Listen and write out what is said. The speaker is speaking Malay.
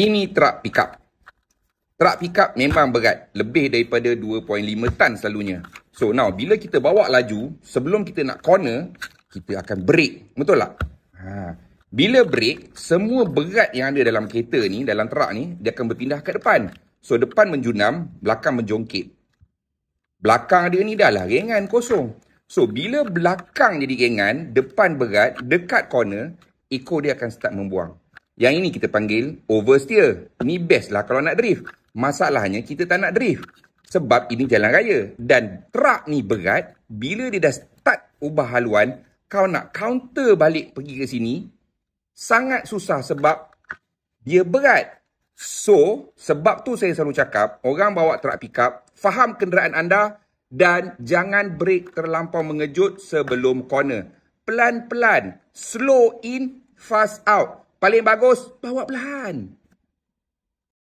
Ini trak pickup. Trak pickup memang berat. Lebih daripada 2.5 tan selalunya. So now, bila kita bawa laju, sebelum kita nak corner, kita akan break. Betul tak? Ha. Bila break, semua berat yang ada dalam kereta ni, dalam trak ni, dia akan berpindah ke depan. So depan menjunam, belakang menjongkit. Belakang dia ni dah lah ringan, kosong. So bila belakang jadi ringan, depan berat, dekat corner, ekor dia akan start membuang. Yang ini kita panggil oversteer. Ini best lah kalau nak drift. Masalahnya kita tak nak drift. Sebab ini jalan raya. Dan truck ni berat. Bila dia dah start ubah haluan. Kau nak counter balik pergi ke sini. Sangat susah sebab dia berat. So, sebab tu saya selalu cakap. Orang bawa truck pickup. Faham kenderaan anda. Dan jangan break terlampau mengejut sebelum corner. Pelan-pelan. Slow in, fast out. Paling bagus, bawa perlahan.